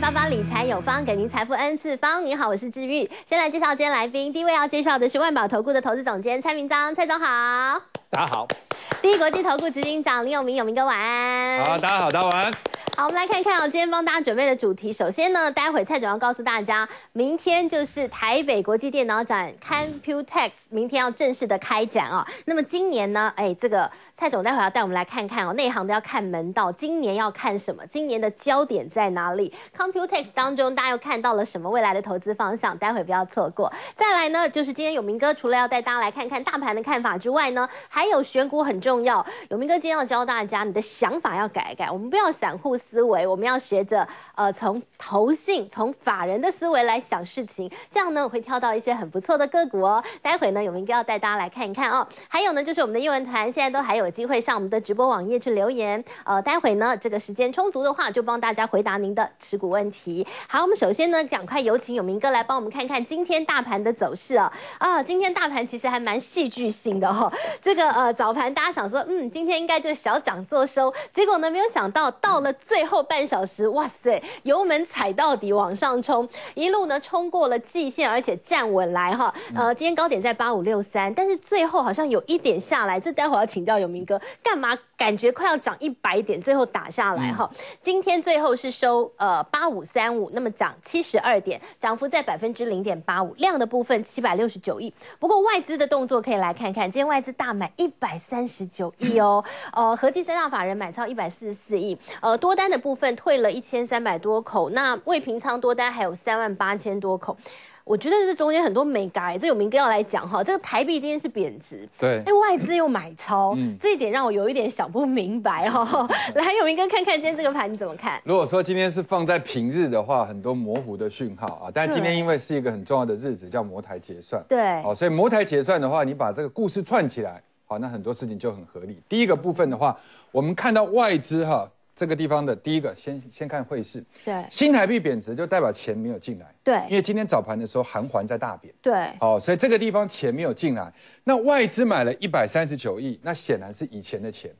八八理财有方，给您财富 n 次方。你好，我是治愈。先来介绍今天来宾，第一位要介绍的是万宝投顾的投资总监蔡明章，蔡总好。大家好，第一国际投顾执行长林永明，永明哥晚安。好，大家好，大家晚安。好，我们来看看哦，今天帮大家准备的主题。首先呢，待会蔡总要告诉大家，明天就是台北国际电脑展 Computex 明天要正式的开展啊。那么今年呢，哎，这个蔡总待会要带我们来看看哦，内行都要看门道，今年要看什么？今年的焦点在哪里？Computex 当中大家又看到了什么？未来的投资方向，待会不要错过。再来呢，就是今天永明哥除了要带大家来看看大盘的看法之外呢，还还有选股很重要，永明哥今天要教大家，你的想法要改一改。我们不要散户思维，我们要学着呃，从投信、从法人的思维来想事情。这样呢，我会挑到一些很不错的个股哦。待会呢，永明哥要带大家来看一看哦。还有呢，就是我们的英文团现在都还有机会上我们的直播网页去留言。呃，待会呢，这个时间充足的话，就帮大家回答您的持股问题。好，我们首先呢，赶快有请永明哥来帮我们看看今天大盘的走势哦。啊，今天大盘其实还蛮戏剧性的哦。这个。呃，早盘大家想说，嗯，今天应该就是小涨作收，结果呢，没有想到，到了最后半小时，哇塞，油门踩到底往上冲，一路呢冲过了季线，而且站稳来哈。呃，今天高点在八五六三，但是最后好像有一点下来，这待会要请教永明哥，干嘛？感觉快要涨一百点，最后打下来哈。今天最后是收呃八五三五，那么涨七十二点，涨幅在百分之零点八五。量的部分七百六十九亿，不过外资的动作可以来看看，今天外资大买一百三十九亿哦。呃，合计三大法人买超一百四十四亿，呃，多单的部分退了一千三百多口，那未平仓多单还有三万八千多口。我觉得这中间很多没改，这有明哥要来讲哈。这个台币今天是贬值，对，哎，外资又买超，嗯，这一点让我有一点想不明白哈。来，有明哥看看今天这个盘你怎么看？如果说今天是放在平日的话，很多模糊的讯号啊，但今天因为是一个很重要的日子，叫模台结算，对，哦，所以模台结算的话，你把这个故事串起来，好，那很多事情就很合理。第一个部分的话，我们看到外资哈。这个地方的第一个，先先看汇市。对，新台币贬值就代表钱没有进来。对，因为今天早盘的时候，韩环在大贬。对，好，所以这个地方钱没有进来。那外资买了一百三十九亿，那显然是以前的钱，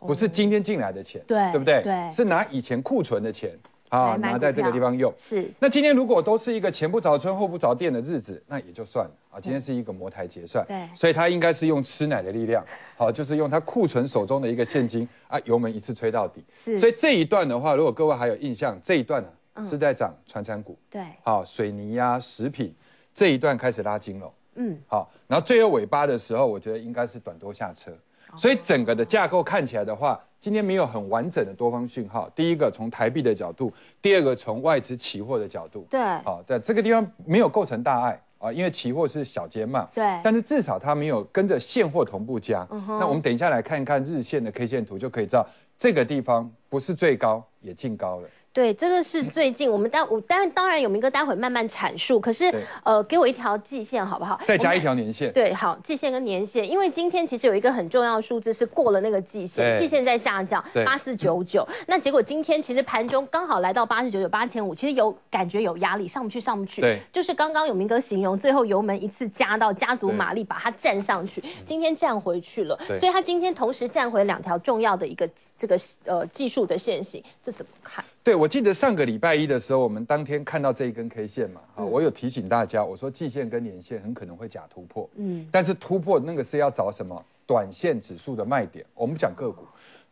不是今天进来的钱。对，对不对？对，是拿以前库存的钱。好，拿在这个地方用。是。那今天如果都是一个前不着村后不着店的日子，那也就算了啊。今天是一个摩台结算，对，所以他应该是用吃奶的力量，好，就是用他库存手中的一个现金啊，油门一次吹到底。是。所以这一段的话，如果各位还有印象，这一段呢是在涨船商股，对，好，水泥呀、食品，这一段开始拉金了。嗯，好，然后最后尾巴的时候，我觉得应该是短多下车。所以整个的架构看起来的话，今天没有很完整的多方讯号。第一个从台币的角度，第二个从外资期货的角度，对，好，在这个地方没有构成大碍啊，因为期货是小间嘛，对。但是至少它没有跟着现货同步加，那我们等一下来看一看日线的 K 线图，就可以知道这个地方不是最高也近高了。对，这个是最近我们待我，但当然，有明哥待会慢慢阐述。可是，呃，给我一条季线好不好？再加一条年线。对，好，季线跟年线，因为今天其实有一个很重要的数字是过了那个季线，季线在下降，八四九九。那结果今天其实盘中刚好来到八四九九八千五，其实有感觉有压力，上不去上不去。对，就是刚刚有明哥形容，最后油门一次加到加足马力把它站上去。今天站回去了，所以他今天同时站回两条重要的一个这个呃技术的线型，这怎么看？对，我记得上个礼拜一的时候，我们当天看到这一根 K 线嘛，啊，我有提醒大家，我说季线跟年线很可能会假突破，嗯，但是突破那个是要找什么短线指数的卖点，我们讲个股。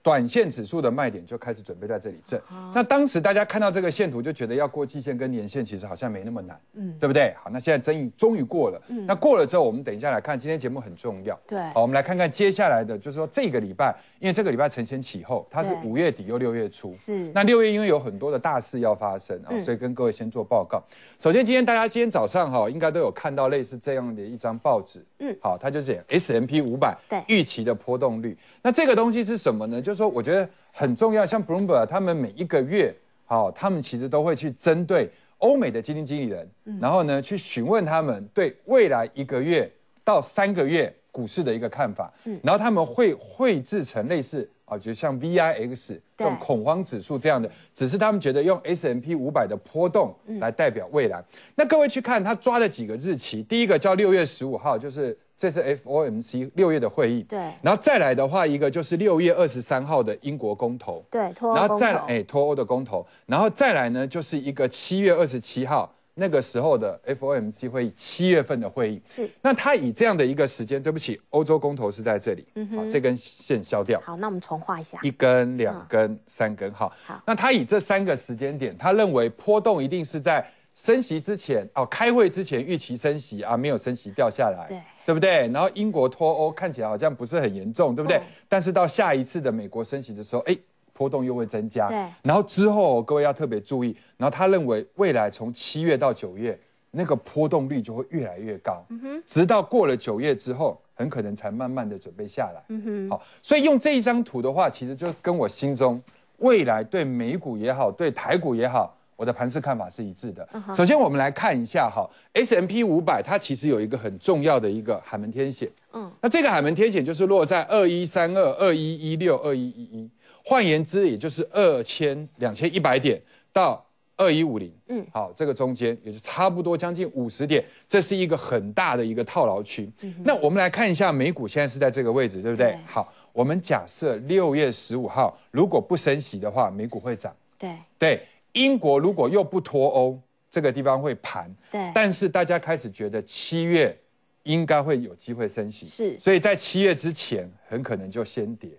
短线指数的卖点就开始准备在这里挣。那当时大家看到这个线图，就觉得要过季线跟年线，其实好像没那么难，嗯，对不对？好，那现在争议终于过了。那过了之后，我们等一下来看。今天节目很重要，对，好，我们来看看接下来的，就是说这个礼拜，因为这个礼拜承前启后，它是五月底又六月初。是，那六月因为有很多的大事要发生啊，所以跟各位先做报告。首先，今天大家今天早上哈，应该都有看到类似这样的一张报纸，嗯，好，它就是 S M P 五百预期的波动率。那这个东西是什么呢？就说我觉得很重要，像 Bloomberg 他们每一个月，好，他们其实都会去针对欧美的基金经理人，然后呢去询问他们对未来一个月到三个月股市的一个看法，然后他们会绘制成类似啊，就像 VIX 这种恐慌指数这样的，只是他们觉得用 S M P 五百的波动来代表未来。那各位去看他抓了几个日期，第一个叫六月十五号，就是。这是 FOMC 六月的会议，对，然后再来的话，一个就是六月二十三号的英国公投，对，脱欧然后再哎脱欧的公投，然后再来呢，就是一个七月二十七号那个时候的 FOMC 会议，七月份的会议，是。那他以这样的一个时间，对不起，欧洲公投是在这里，嗯哼，这根线消掉。好，那我们重画一下，一根、两根、三根，好。好，那他以这三个时间点，他认为波动一定是在。升息之前哦，开会之前预期升息啊，没有升息掉下来，对，对不对？然后英国脱欧看起来好像不是很严重，对不对？但是到下一次的美国升息的时候，哎，波动又会增加。对，然后之后各位要特别注意。然后他认为未来从七月到九月，那个波动率就会越来越高，直到过了九月之后，很可能才慢慢的准备下来。嗯哼，好，所以用这一张图的话，其实就跟我心中未来对美股也好，对台股也好。我的盘势看法是一致的。首先，我们来看一下哈，S M P 五百，它其实有一个很重要的一个海门天险。嗯，那这个海门天险就是落在二一三二、二一一六、二一一一，换言之，也就是二千两千一百点到二一五零。嗯，好，这个中间也就差不多将近五十点，这是一个很大的一个套牢区。那我们来看一下美股现在是在这个位置，对不对？好，我们假设六月十五号如果不升息的话，美股会涨。对对。英国如果又不脱欧，这个地方会盘。对，但是大家开始觉得七月应该会有机会升息，是，所以在七月之前很可能就先跌，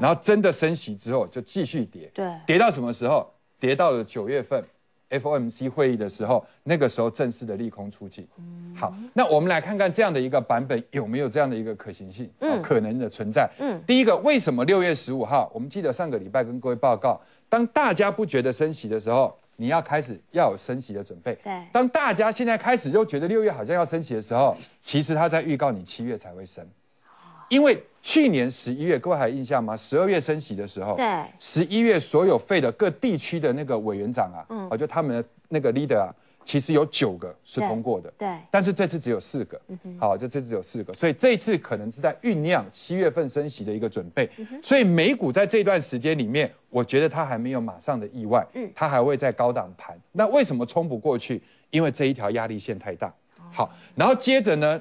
然后真的升息之后就继续跌，对，跌到什么时候？跌到了九月份，FOMC 会议的时候，那个时候正式的利空出尽。嗯，好，那我们来看看这样的一个版本有没有这样的一个可行性？嗯，可能的存在。嗯，第一个，为什么六月十五号？我们记得上个礼拜跟各位报告。当大家不觉得升息的时候，你要开始要有升息的准备。对，当大家现在开始又觉得六月好像要升息的时候，其实他在预告你七月才会升，因为去年十一月各位还印象吗？十二月升息的时候，对，十一月所有费的各地区的那个委员长啊，嗯，啊就他们的那个 leader 啊。其实有九个是通过的，对，但是这次只有四个，好，就这只有四个，所以这次可能是在酝酿七月份升息的一个准备，所以美股在这段时间里面，我觉得它还没有马上的意外，嗯，它还会在高档盘。那为什么冲不过去？因为这一条压力线太大。好，然后接着呢，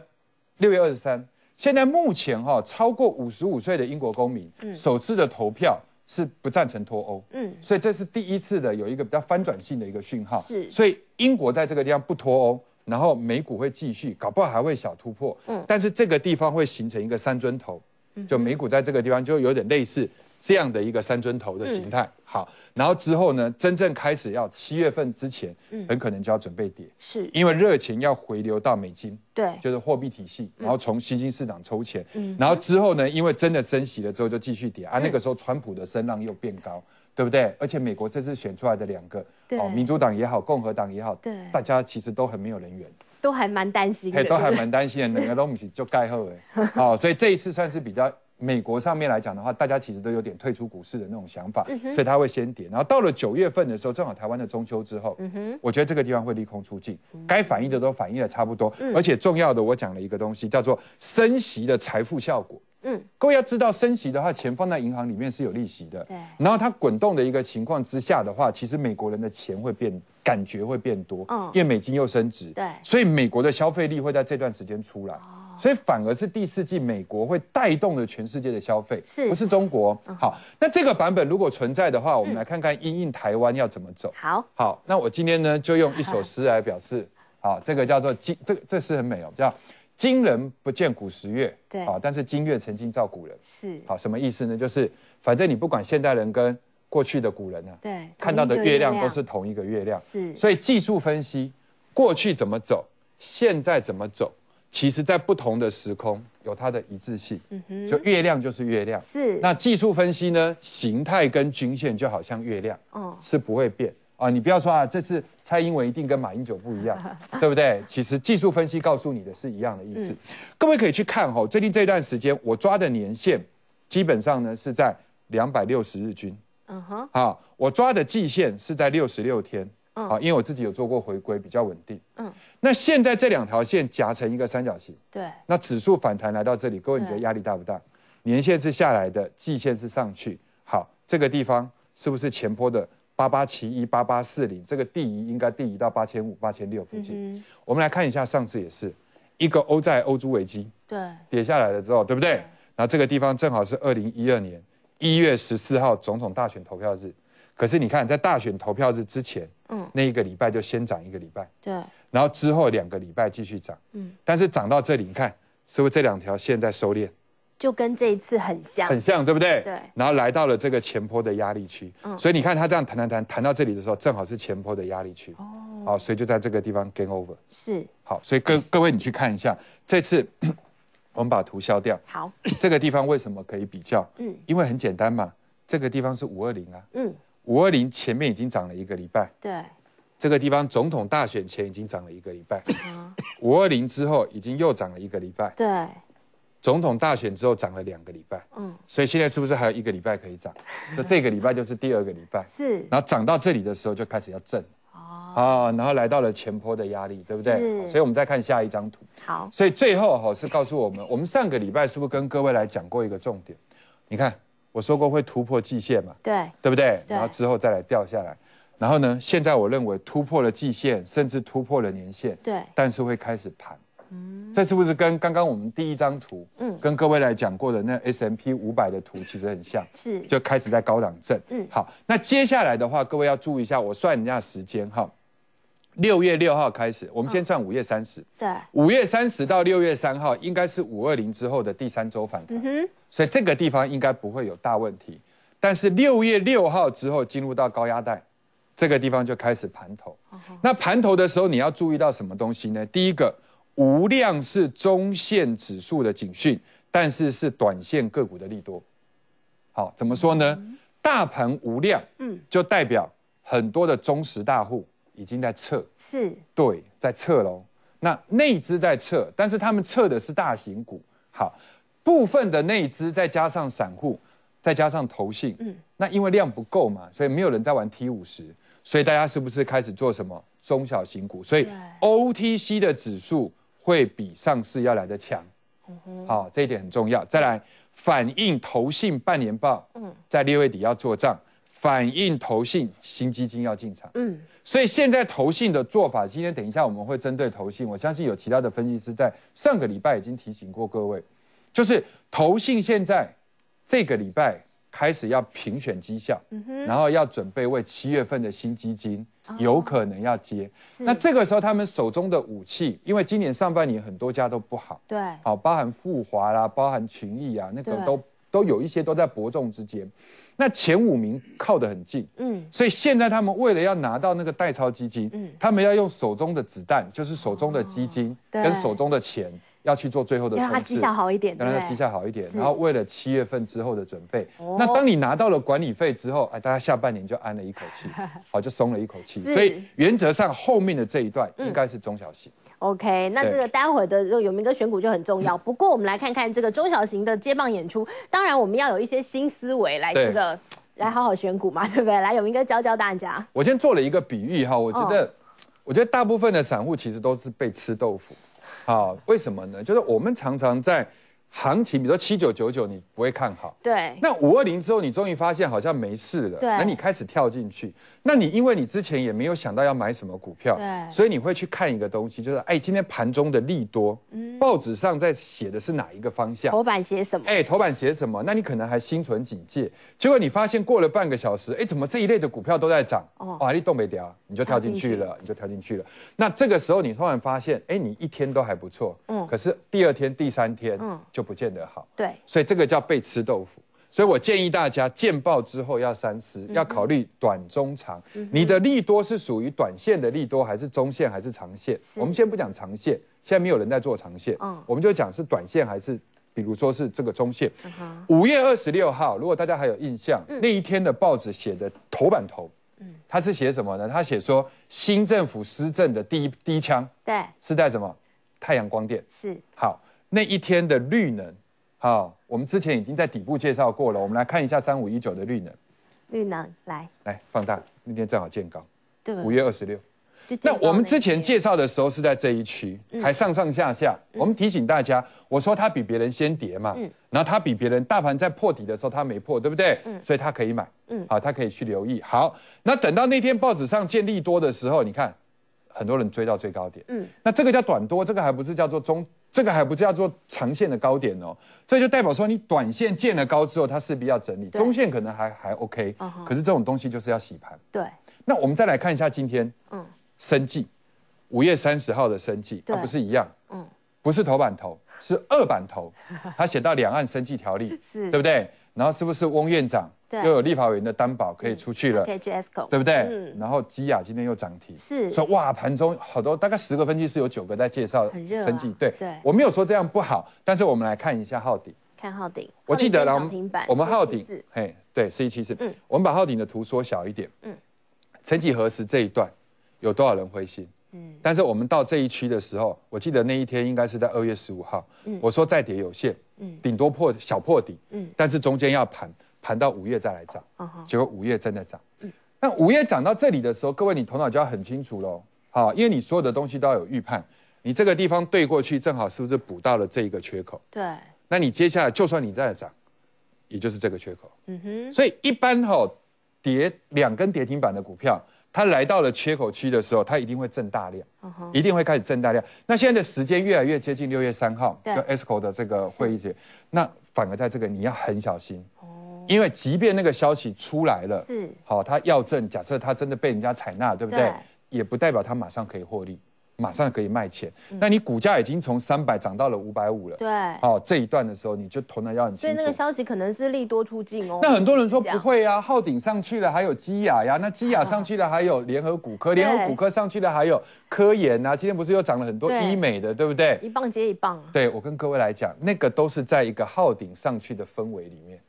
六月二十三，现在目前哈超过五十五岁的英国公民，首次的投票。是不赞成脱欧，嗯，所以这是第一次的有一个比较翻转性的一个讯号，是，所以英国在这个地方不脱欧，然后美股会继续，搞不好还会小突破，嗯，但是这个地方会形成一个三尊头，就美股在这个地方就有点类似。这样的一个三尊头的形态，好，然后之后呢，真正开始要七月份之前，嗯，很可能就要准备跌，是，因为热情要回流到美金，对，就是货币体系，然后从新兴市场抽钱，嗯，然后之后呢，因为真的升息了之后就继续跌，啊，那个时候川普的声浪又变高，对不对？而且美国这次选出来的两个，哦，民主党也好，共和党也好，对，大家其实都很没有人缘，都还蛮担心的，都还蛮担心的，两个东西就盖后位，哦，所以这一次算是比较。美国上面来讲的话，大家其实都有点退出股市的那种想法，所以他会先跌。然后到了九月份的时候，正好台湾的中秋之后，我觉得这个地方会利空出尽，该反映的都反映的差不多。而且重要的，我讲了一个东西，叫做升息的财富效果。嗯，各位要知道，升息的话，钱放在银行里面是有利息的。对。然后它滚动的一个情况之下的话，其实美国人的钱会变，感觉会变多。嗯。因为美金又升值。对。所以美国的消费力会在这段时间出来。所以反而是第四季，美国会带动了全世界的消费，是不是中国。好，那这个版本如果存在的话，我们来看看英印台湾要怎么走。好，好，那我今天呢就用一首诗来表示。好，这个叫做《今，这个这诗很美哦，叫《今人不见古时月》。对，啊，但是今月曾经照古人。是。好，什么意思呢？就是反正你不管现代人跟过去的古人呢，对，看到的月亮都是同一个月亮。是。所以技术分析，过去怎么走，现在怎么走？其实，在不同的时空有它的一致性，就月亮就是月亮。是，那技术分析呢，形态跟均线就好像月亮，是不会变啊。你不要说啊，这次蔡英文一定跟马英九不一样，对不对？其实技术分析告诉你的是一样的意思。各位可以去看哦，最近这一段时间我抓的年限，基本上呢是在两百六十日均，嗯哼，好，我抓的季线是在六十六天。好，因为我自己有做过回归，比较稳定。嗯，那现在这两条线夹成一个三角形。对，那指数反弹来到这里，各位你觉得压力大不大？年线是下来的，季线是上去。好，这个地方是不是前坡的八八七一、八八四零？这个第移应该第移到八千五、八千六附近。我们来看一下，上次也是一个欧债、欧洲危机，对，跌下来了之后，对不对？那这个地方正好是二零一二年一月十四号总统大选投票日。可是你看，在大选投票日之前。那一个礼拜就先涨一个礼拜，对，然后之后两个礼拜继续涨，嗯，但是涨到这里，你看，是不是这两条线在收敛，就跟这一次很像，很像，对不对？对。然后来到了这个前坡的压力区，嗯，所以你看它这样弹弹弹弹到这里的时候，正好是前坡的压力区，哦，好，所以就在这个地方 gain over，是，好，所以各各位你去看一下，这次 我们把图消掉，好，这个地方为什么可以比较？嗯，因为很简单嘛，这个地方是五二零啊，嗯。五二零前面已经涨了一个礼拜，对，这个地方总统大选前已经涨了一个礼拜，五二零之后已经又涨了一个礼拜，对，总统大选之后涨了两个礼拜，嗯，所以现在是不是还有一个礼拜可以涨？就这个礼拜就是第二个礼拜，是，然后涨到这里的时候就开始要震，哦，啊，然后来到了前坡的压力，对不对？所以我们再看下一张图，好，所以最后哈是告诉我们，我们上个礼拜是不是跟各位来讲过一个重点？你看。我说过会突破季线嘛，对，对不对？然后之后再来掉下来，然后呢？现在我认为突破了季线，甚至突破了年线，对，但是会开始盘。嗯，这是不是跟刚刚我们第一张图，嗯，跟各位来讲过的那 S M P 五百的图其实很像？是，就开始在高档震。嗯，好，那接下来的话，各位要注意一下，我算一下时间哈。六月六号开始，我们先算五月三十，对，五月三十到六月三号应该是五二零之后的第三周反弹。嗯哼。所以这个地方应该不会有大问题，但是六月六号之后进入到高压带，这个地方就开始盘头。那盘头的时候你要注意到什么东西呢？第一个，无量是中线指数的警讯，但是是短线个股的利多。好，怎么说呢？大盘无量，嗯，就代表很多的中实大户已经在撤，是对，在撤喽。那内资在撤，但是他们撤的是大型股。好。部分的内资，再加上散户，再加上投信，嗯，那因为量不够嘛，所以没有人在玩 T 五十，所以大家是不是开始做什么中小型股？所以 OTC 的指数会比上市要来的强，好，这一点很重要。再来，反映投信半年报，在六月底要做账，反映投信新基金要进场，嗯，所以现在投信的做法，今天等一下我们会针对投信，我相信有其他的分析师在上个礼拜已经提醒过各位。就是投信现在这个礼拜开始要评选绩效，然后要准备为七月份的新基金有可能要接。那这个时候他们手中的武器，因为今年上半年很多家都不好，对，好，包含富华啦，包含群益啊，那个都都有一些都在伯仲之间。那前五名靠得很近，嗯，所以现在他们为了要拿到那个代抄基金，嗯，他们要用手中的子弹，就是手中的基金跟手中的钱。要去做最后的冲刺，让他绩效好一点，让他绩效好一点，然后为了七月份之后的准备。那当你拿到了管理费之后，哎，大家下半年就安了一口气，好 就松了一口气。所以原则上后面的这一段应该是中小型。OK，那这个待会的这个永明哥选股就很重要。不过我们来看看这个中小型的接棒演出，当然我们要有一些新思维来这个来好好选股嘛，对不对？来永明哥教教大家。我先做了一个比喻哈，我觉得，我觉得大部分的散户其实都是被吃豆腐。好，为什么呢？就是我们常常在。行情，比如说七九九九，你不会看好，对。那五二零之后，你终于发现好像没事了，对。那你开始跳进去，那你因为你之前也没有想到要买什么股票，对。所以你会去看一个东西，就是哎，今天盘中的利多，嗯。报纸上在写的是哪一个方向？头版写什么？哎，头版写什么？那你可能还心存警戒，结果你发现过了半个小时，哎，怎么这一类的股票都在涨？哦。哇，利动没掉，你就跳进去了，你就跳进去了。那这个时候你突然发现，哎，你一天都还不错，嗯。可是第二天、第三天，嗯，就。不见得好，对，所以这个叫被吃豆腐。所以我建议大家见报之后要三思，要考虑短中长。你的利多是属于短线的利多，还是中线，还是长线？我们先不讲长线，现在没有人在做长线。嗯，我们就讲是短线还是，比如说是这个中线。五月二十六号，如果大家还有印象，那一天的报纸写的头版头，嗯，他是写什么呢？他写说新政府施政的第一第一枪，对，是在什么？太阳光电是好。那一天的绿能，好，我们之前已经在底部介绍过了，我们来看一下三五一九的绿能，绿能来来放大，那天正好见高，对，五月二十六。那我们之前介绍的时候是在这一区，还上上下下。我们提醒大家，我说它比别人先跌嘛，嗯，然后它比别人大盘在破底的时候它没破，对不对？嗯、所以它可以买，嗯，好，它可以去留意。好，那等到那天报纸上见利多的时候，你看。很多人追到最高点，嗯，那这个叫短多，这个还不是叫做中，这个还不是叫做长线的高点哦，这就代表说你短线见了高之后，它势必要整理，中线可能还还 OK，嗯可是这种东西就是要洗盘，对。那我们再来看一下今天，嗯，生计，五月三十号的生计，它不是一样，嗯，不是头版头，是二版头，它写到两岸生计条例，是对不对？然后是不是翁院长？又有立法委员的担保，可以出去了，对不对？嗯。然后基亚今天又涨停，是。说哇，盘中好多，大概十个分析师有九个在介绍成绩，对。对。我没有说这样不好，但是我们来看一下号顶。看号顶，我记得了。我们我们号顶，嘿，对，四一七四。嗯。我们把号顶的图缩小一点。嗯。曾几何时这一段有多少人灰心？嗯。但是我们到这一区的时候，我记得那一天应该是在二月十五号。嗯。我说再跌有限。嗯。顶多破小破底。嗯。但是中间要盘。谈到五月再来涨，结果五月真的涨。嗯，那五月涨到这里的时候，各位你头脑就要很清楚喽。好，因为你所有的东西都要有预判。你这个地方对过去正好是不是补到了这一个缺口？对。那你接下来就算你再涨，也就是这个缺口。嗯哼。所以一般吼，跌两根跌停板的股票，它来到了缺口区的时候，它一定会挣大量，一定会开始挣大量。那现在的时间越来越接近六月三号，e S C O 的这个会议节，那反而在这个你要很小心。因为即便那个消息出来了，是好，他要证，假设他真的被人家采纳，对不对？也不代表他马上可以获利，马上可以卖钱。那你股价已经从三百涨到了五百五了，对，好这一段的时候，你就头脑要很清所以那个消息可能是利多出境哦。那很多人说不会啊，号顶上去了，还有基雅呀，那基雅 上去了，还有联合骨科，联合骨科上去了，还有科研啊，今天不是又涨了很多医美的，对不对？一棒接一棒。对我跟各位来讲，那个都是在一个号顶上去的氛围里面。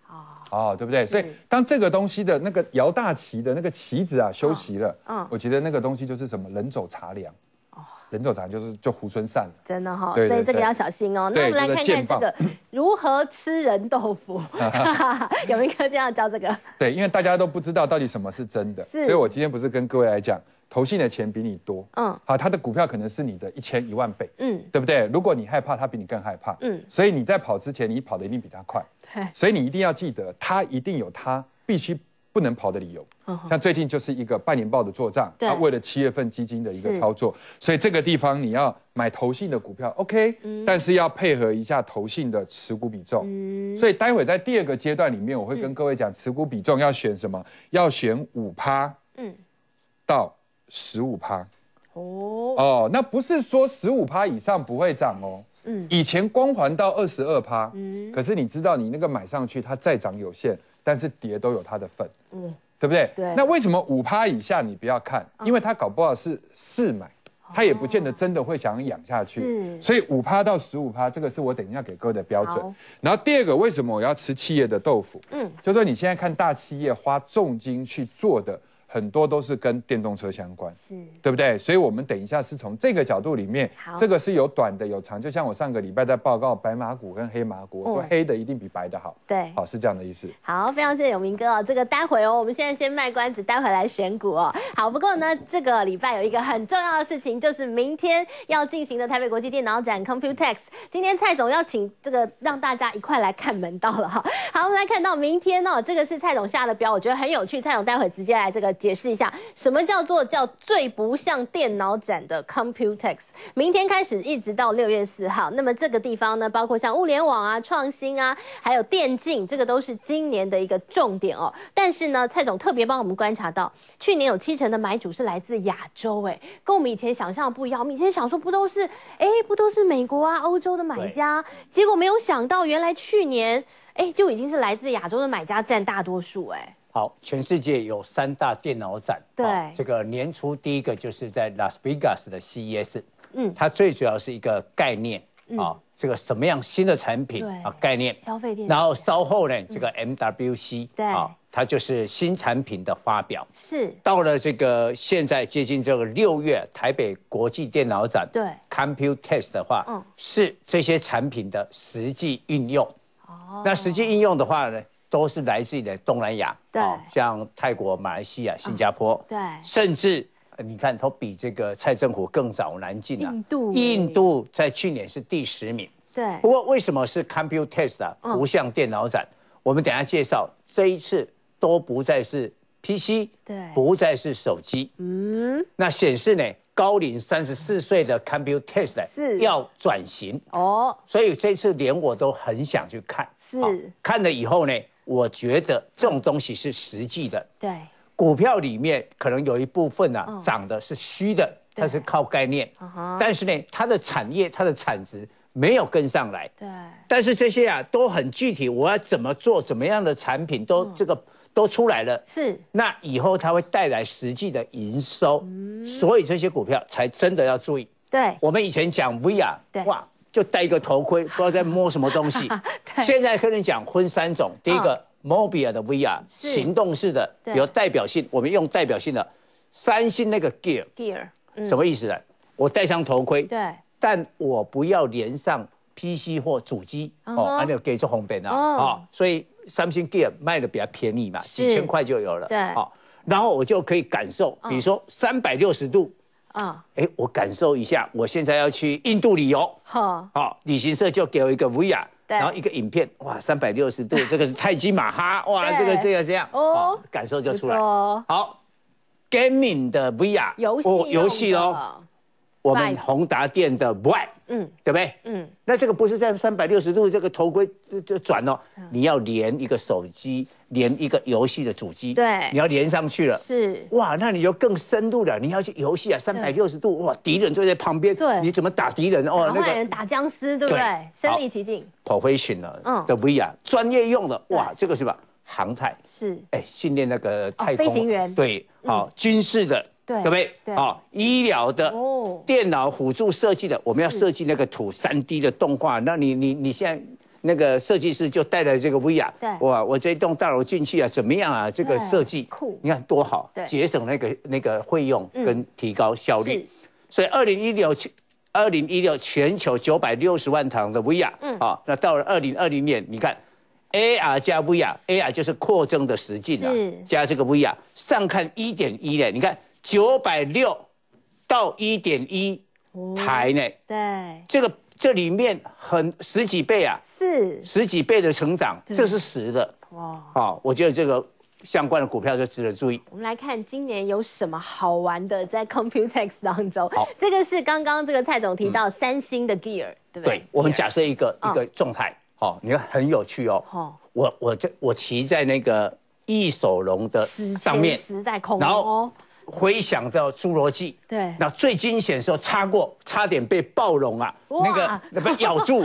哦，对不对？所以当这个东西的那个摇大旗的那个旗子啊，休息了，嗯，我觉得那个东西就是什么人走茶凉，哦，人走茶就是就胡孙散了，真的哈。所以这个要小心哦。那我们来看看这个如何吃人豆腐，有一个这样教这个。对，因为大家都不知道到底什么是真的，所以我今天不是跟各位来讲。投信的钱比你多，嗯，好，他的股票可能是你的一千一万倍，嗯，对不对？如果你害怕，他比你更害怕，嗯，所以你在跑之前，你跑的一定比他快，所以你一定要记得，他一定有他必须不能跑的理由，像最近就是一个半年报的做账，他为了七月份基金的一个操作，所以这个地方你要买投信的股票，OK，但是要配合一下投信的持股比重，所以待会在第二个阶段里面，我会跟各位讲持股比重要选什么，要选五趴，嗯，到。十五趴，哦哦，那不是说十五趴以上不会涨哦。嗯，以前光环到二十二趴，嗯，可是你知道你那个买上去，它再涨有限，但是跌都有它的份，嗯，对不对？对。那为什么五趴以下你不要看？因为它搞不好是试买，它也不见得真的会想养下去。所以五趴到十五趴，这个是我等一下给哥的标准。然后第二个，为什么我要吃企业的豆腐？嗯，就说你现在看大企业花重金去做的。很多都是跟电动车相关，是对不对？所以，我们等一下是从这个角度里面，这个是有短的有长。就像我上个礼拜在报告白马股跟黑马股，说黑的一定比白的好，对，好是这样的意思。好，非常谢谢永明哥哦。这个待会哦，我们现在先卖关子，待会来选股哦。好，不过呢，这个礼拜有一个很重要的事情，就是明天要进行的台北国际电脑展 （Computex）。今天蔡总要请这个让大家一块来看门道了哈。好，我们来看到明天哦，这个是蔡总下的标，我觉得很有趣。蔡总待会直接来这个。解释一下，什么叫做叫最不像电脑展的 Computex？明天开始一直到六月四号，那么这个地方呢，包括像物联网啊、创新啊，还有电竞，这个都是今年的一个重点哦。但是呢，蔡总特别帮我们观察到，去年有七成的买主是来自亚洲，哎，跟我们以前想象不一样。我们以前想说不都是，哎，不都是美国啊、欧洲的买家，结果没有想到，原来去年，哎，就已经是来自亚洲的买家占大多数，哎。好，全世界有三大电脑展。对，这个年初第一个就是在 Las Vegas 的 CES，嗯，它最主要是一个概念啊，这个什么样新的产品啊概念。消费电。然后稍后呢，这个 MWC，对，啊，它就是新产品的发表。是。到了这个现在接近这个六月，台北国际电脑展，对，Computex 的话，嗯，是这些产品的实际应用。哦。那实际应用的话呢？都是来自于的东南亚，对，像泰国、马来西亚、新加坡，对，甚至你看，都比这个蔡政府更早南进了。印度，印度在去年是第十名，对。不过为什么是 Computex 啊？不像电脑展，我们等下介绍。这一次都不再是 PC，对，不再是手机，嗯。那显示呢？高龄三十四岁的 Computex 要转型哦。所以这次连我都很想去看，是。看了以后呢？我觉得这种东西是实际的。对，股票里面可能有一部分呢涨的是虚的，它是靠概念。但是呢，它的产业、它的产值没有跟上来。对。但是这些啊都很具体，我要怎么做、怎么样的产品都这个都出来了。是。那以后它会带来实际的营收，所以这些股票才真的要注意。对。我们以前讲 VR 化。就戴一个头盔，不知道在摸什么东西。现在跟你讲分三种，第一个 Mobia 的 VR，行动式的，有代表性。我们用代表性的，三星那个 Gear Gear 什么意思呢？我戴上头盔，对，但我不要连上 PC 或主机哦，还那给出红本啊啊，所以三星 Gear 卖的比较便宜嘛，几千块就有了，对，好，然后我就可以感受，比如说三百六十度。啊，哎，我感受一下，我现在要去印度旅游，好，好，旅行社就给我一个 VR，然后一个影片，哇，三百六十度，这个是泰姬玛哈，哇，这个这个这样，哦，感受就出来，好，gaming 的 VR 游戏，游戏哦。我们宏达店的 w h 嗯，对不对？嗯，那这个不是在三百六十度这个头盔就就转了，你要连一个手机，连一个游戏的主机，对，你要连上去了，是，哇，那你就更深度了。你要去游戏啊，三百六十度，哇，敌人就在旁边，对，你怎么打敌人？哦，那个打僵尸，对不对？身临其境 p r o f e s s i o n 专业用的，哇，这个是吧？航太是，哎，训练那个飞行员，对，好，军事的。对，各位，哦，医疗的，哦，电脑辅助设计的，我们要设计那个土三 D 的动画，那你你你现在那个设计师就带来这个 VR，对，哇，我这栋大楼进去啊怎么样啊？这个设计酷，你看多好，对，节省那个那个费用跟提高效率。所以二零一六全，二零一六全球九百六十万堂的 VR，嗯，啊，那到了二零二零年，你看 AR 加 VR，AR 就是扩增的实境啊，加这个 VR，上看一点一呢，你看。九百六到一点一台呢？对，这个这里面很十几倍啊，是十几倍的成长，这是实的。哇，好，我觉得这个相关的股票就值得注意。我们来看今年有什么好玩的在 Computex 当中。好，这个是刚刚这个蔡总提到三星的 Gear，对不对？对，我们假设一个一个状态，好，你看很有趣哦。哦，我我这我骑在那个易手龙的上面，时代空，然后。回想着侏罗纪，对，那最惊险的时候，擦过，差点被暴龙啊，那个那被咬住，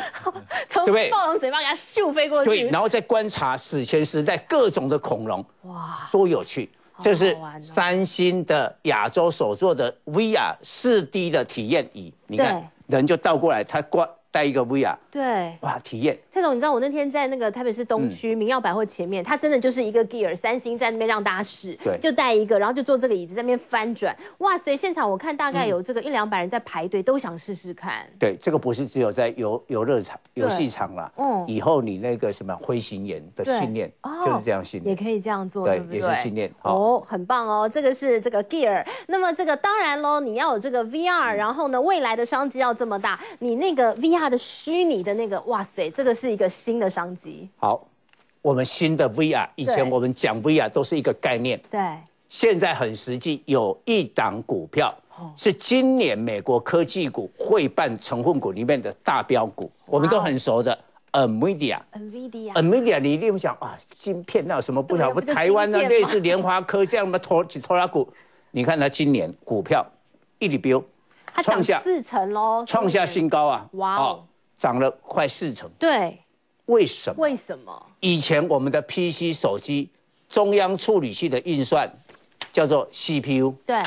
对不对？暴龙嘴巴给它咻飞过去，对，然后再观察史前时代各种的恐龙，哇，多有趣！这是三星的亚洲首座的 VR 四 D 的体验椅，你看，人就倒过来，他挂带一个 VR，对，哇，体验。蔡总，你知道我那天在那个台北市东区明耀百货前面，它真的就是一个 gear，三星在那边让大家试，就带一个，然后就坐这个椅子在那边翻转，哇塞！现场我看大概有这个一两百人在排队，都想试试看。对，这个不是只有在游游乐场、游戏场了，嗯，以后你那个什么飞行员的训练，就是这样训练，也可以这样做，对，也是训练。哦，很棒哦，这个是这个 gear，那么这个当然喽，你要有这个 VR，然后呢，未来的商机要这么大，你那个 VR 的虚拟的那个，哇塞，这个。是一个新的商机。好，我们新的 VR，以前我们讲 VR 都是一个概念，对。现在很实际，有一档股票是今年美国科技股会办成分股里面的大标股，我们都很熟的。NVIDIA，NVIDIA，NVIDIA，你一定想啊，芯片那有什么不好？不，台湾呢，类似联华科这样的拖起拉股。你看它今年股票一里标，它下四成喽，创下新高啊！哇。涨了快四成。对，为什么？为什么？以前我们的 PC 手机中央处理器的运算叫做 CPU。对。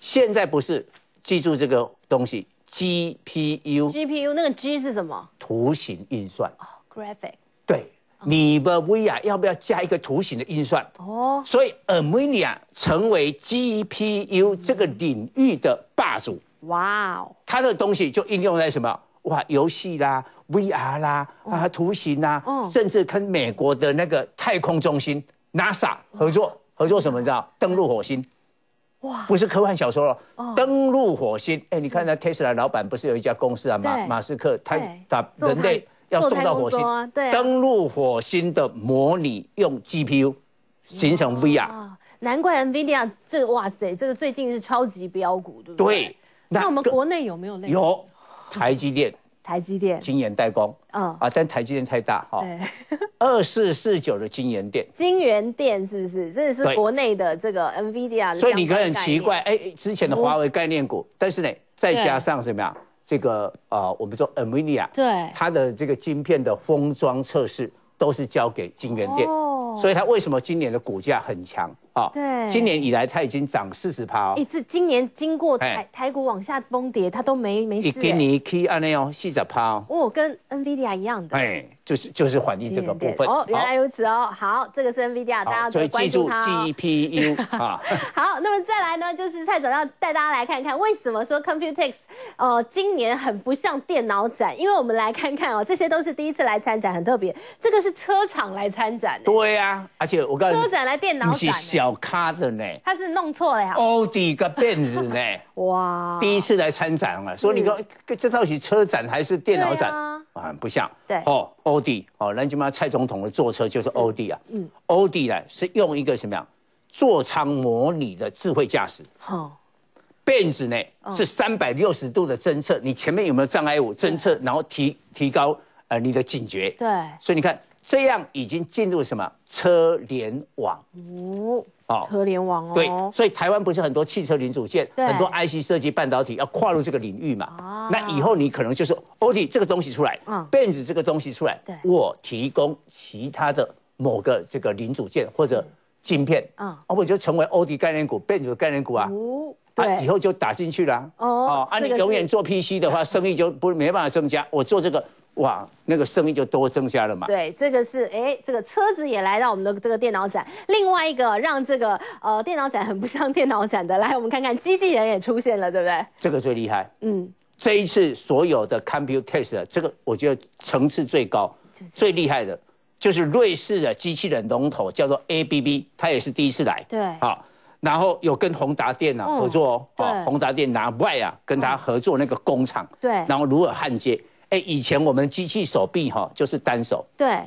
现在不是，记住这个东西，GPU。GPU 那个 G 是什么？图形运算。哦、Graphic。对，你的 VIA 要不要加一个图形的运算？哦。所以 Armia 成为 GPU 这个领域的霸主。哇哦。它的东西就应用在什么？哇，游戏啦，VR 啦，啊，图形啦，甚至跟美国的那个太空中心 NASA 合作，合作什么你知道？登陆火星，哇，不是科幻小说了，登陆火星。哎，你看那 Tesla 老板不是有一家公司啊马马斯克，他把人类要送到火星，登陆火星的模拟用 GPU 形成 VR，难怪 NVIDIA 这哇塞，这个最近是超级标股，对不对？对。那我们国内有没有类有。台积电，台积电，晶圆代工啊啊！但台积电太大哈，二四四九的晶圆店，晶圆店是不是？这是国内的这个 Nvidia，所以你可能很奇怪，哎，之前的华为概念股，但是呢，再加上什么呀？这个啊，我们说 Nvidia，对，它的这个晶片的封装测试都是交给晶圆店，所以它为什么今年的股价很强？好，对，今年以来它已经涨四十趴。哦、哎，是今年经过台台股往下崩跌，它都没没事。给你 key 那样四十趴。哦，跟 Nvidia 一样的。哎，就是就是反映这个部分。哦，原来如此哦。好，这个是 Nvidia，大家就关注它。GPU 啊。好，那么再来呢，就是蔡总要带大家来看看，为什么说 Computex 呃今年很不像电脑展？因为我们来看看哦，这些都是第一次来参展，很特别。这个是车厂来参展。对啊，而且我跟车展来电脑展。小咖的呢，他是弄错了。呀，欧迪个辫子呢，哇！第一次来参展啊，所以你看，这到底车展还是电脑展啊？不像，对哦，欧迪哦，南京嘛蔡总统的坐车就是欧迪啊。嗯，欧迪呢是用一个什么样座舱模拟的智慧驾驶？好，辫子呢是三百六十度的侦测，你前面有没有障碍物侦测，然后提提高呃你的警觉。对，所以你看。这样已经进入什么车联网？哦，车联网哦。对，所以台湾不是很多汽车零组件，很多 IC 设计半导体要跨入这个领域嘛？那以后你可能就是 o d 这个东西出来，嗯，n z 这个东西出来，对，我提供其他的某个这个零组件或者晶片，啊，哦，我就成为 o d 概念股、奔的概念股啊。哦，对，以后就打进去了。哦，啊，你永远做 PC 的话，生意就不没办法增加。我做这个。哇，那个生意就多增加了嘛？对，这个是哎，这个车子也来到我们的这个电脑展。另外一个让这个呃电脑展很不像电脑展的，来我们看看机器人也出现了，对不对？这个最厉害。嗯，这一次所有的 c o m p u t e test，这个我觉得层次最高、最厉害的，就是瑞士的机器人龙头叫做 ABB，它也是第一次来。对，好，然后有跟宏达电脑合作哦，宏达电拿外啊跟他合作那个工厂，对，然后如何焊接。哎，以前我们机器手臂哈就是单手，对，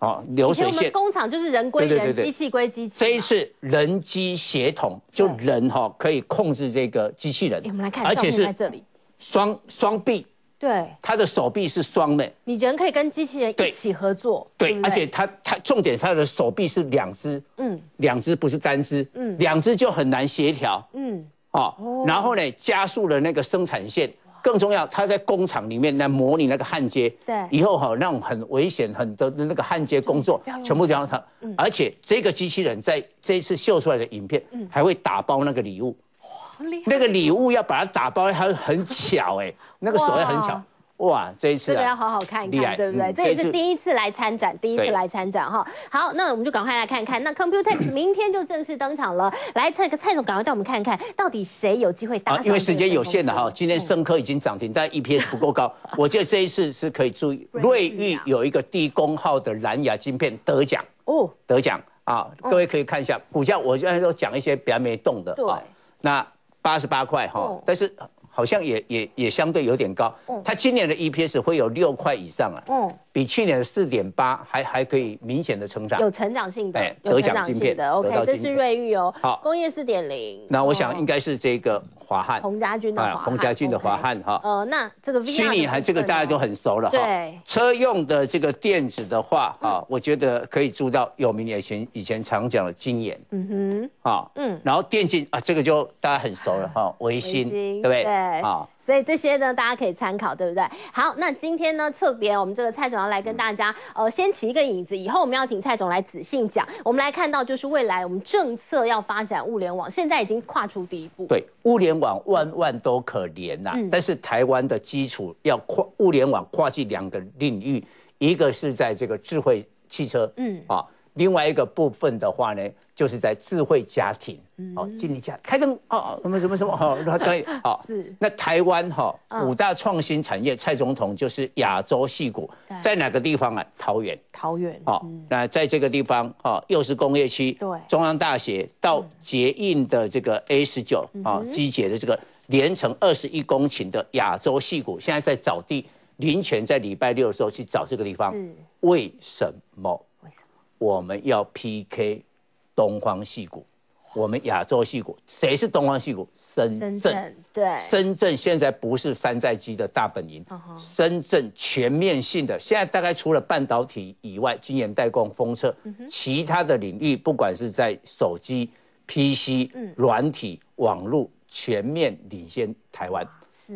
哦，流水线工厂就是人归人，机器归机器。这一次人机协同，就人哈可以控制这个机器人。我们来看，而且是这里双双臂，对，他的手臂是双的。你人可以跟机器人一起合作，对，而且他他重点他的手臂是两只，嗯，两只不是单只，嗯，两只就很难协调，嗯，哦，然后呢加速了那个生产线。更重要，他在工厂里面来模拟那个焊接，对，以后哈那种很危险、很多的那个焊接工作，全部交他。嗯，而且这个机器人在这次秀出来的影片，还会打包那个礼物。哇，那个礼物要把它打包，还很巧哎，那个手也很巧。哇，这一次对要好好看一看，对不对？这也是第一次来参展，第一次来参展哈。好，那我们就赶快来看看。那 Computex 明天就正式登场了。来，蔡蔡总，赶快带我们看看到底谁有机会打。啊，因为时间有限的哈，今天生科已经涨停，但 EPS 不够高。我觉得这一次是可以注意瑞昱有一个低功耗的蓝牙晶片得奖哦，得奖啊！各位可以看一下股价，我现在都讲一些比较没动的啊。那八十八块哈，但是。好像也也也相对有点高，它今年的 E P S 会有六块以上啊，嗯，比去年的四点八还还可以明显的成长，有成长性的，有成长性的，OK，这是瑞昱哦，好，工业四点零，那我想应该是这个华汉，洪家军的华汉，哈，呃，那这个虚拟还这个大家都很熟了哈，对，车用的这个电子的话啊，我觉得可以注到有名的前以前常讲的经验嗯哼，啊，嗯，然后电竞啊，这个就大家很熟了哈，维新，对不对？对，所以这些呢，大家可以参考，对不对？好，那今天呢，特别我们这个蔡总要来跟大家，呃，先起一个引子，以后我们要请蔡总来仔细讲。我们来看到，就是未来我们政策要发展物联网，现在已经跨出第一步。对，物联网万万都可连呐，但是台湾的基础要跨物联网，跨进两个领域，一个是在这个智慧汽车，嗯，啊。另外一个部分的话呢，就是在智慧家庭，好，智能家开灯哦，什么什么什么好，以好，是那台湾哈五大创新产业，蔡总统就是亚洲戏谷，在哪个地方啊？桃园。桃园。好，那在这个地方哈，又是工业区，对，中央大学到捷运的这个 A 九啊，集结的这个连成二十一公顷的亚洲戏谷，现在在找地，临泉在礼拜六的时候去找这个地方，为什么？我们要 PK 东方戏股，我们亚洲戏股，谁是东方戏股？深圳，对，深圳现在不是山寨机的大本营，深圳全面性的，现在大概除了半导体以外，今年代工、封测，其他的领域，不管是在手机、PC、软体、网络，全面领先台湾。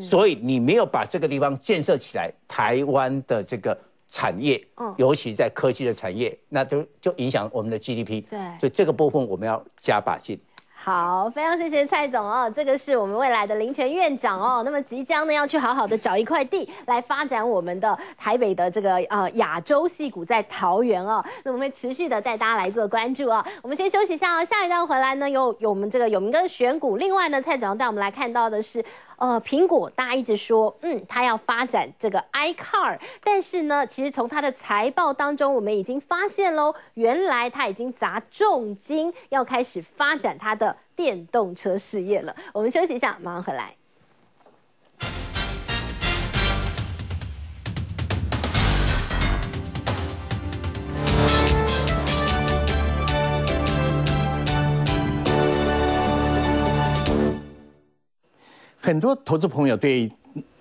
所以你没有把这个地方建设起来，台湾的这个。产业，嗯，尤其在科技的产业，那就就影响我们的 GDP。对，所以这个部分我们要加把劲。好，非常谢谢蔡总哦，这个是我们未来的林泉院长哦，那么即将呢要去好好的找一块地来发展我们的台北的这个呃亚洲戏股在桃园哦，那我们会持续的带大家来做关注哦。我们先休息一下哦，下一段回来呢，有有我们这个有名的选股，另外呢蔡总要带我们来看到的是。呃，苹果大家一直说，嗯，它要发展这个 iCar，但是呢，其实从它的财报当中，我们已经发现喽，原来它已经砸重金要开始发展它的电动车事业了。我们休息一下，马上回来。很多投资朋友对。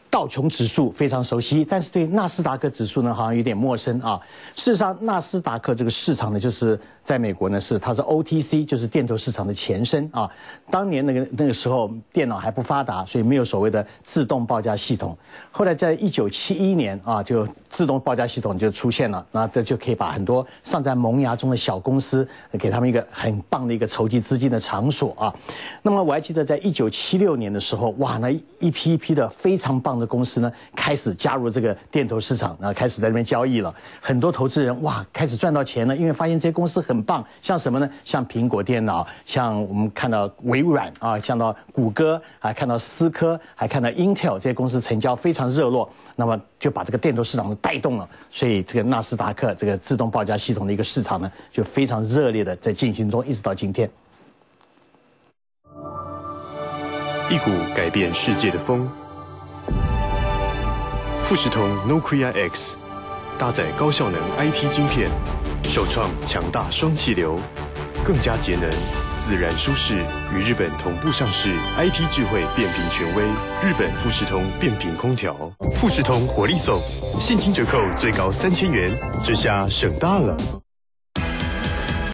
道琼指数非常熟悉，但是对纳斯达克指数呢，好像有点陌生啊。事实上，纳斯达克这个市场呢，就是在美国呢，是它是 OTC，就是电投市场的前身啊。当年那个那个时候，电脑还不发达，所以没有所谓的自动报价系统。后来在1971年啊，就自动报价系统就出现了，那这就可以把很多尚在萌芽中的小公司，给他们一个很棒的一个筹集资金的场所啊。那么我还记得，在1976年的时候，哇，那一批一批的非常棒。的公司呢，开始加入这个电投市场，然后开始在那边交易了。很多投资人哇，开始赚到钱了，因为发现这些公司很棒。像什么呢？像苹果电脑，像我们看到微软啊，像到谷歌还看到思科，还看到 Intel 这些公司成交非常热络。那么就把这个电投市场都带动了，所以这个纳斯达克这个自动报价系统的一个市场呢，就非常热烈的在进行中，一直到今天。一股改变世界的风。富士通 No k i a X，搭载高效能 IT 芯片，首创强大双气流，更加节能、自然舒适。与日本同步上市，IT 智慧变频权威，日本富士通变频空调。富士通活力送，现金折扣最高三千元，这下省大了。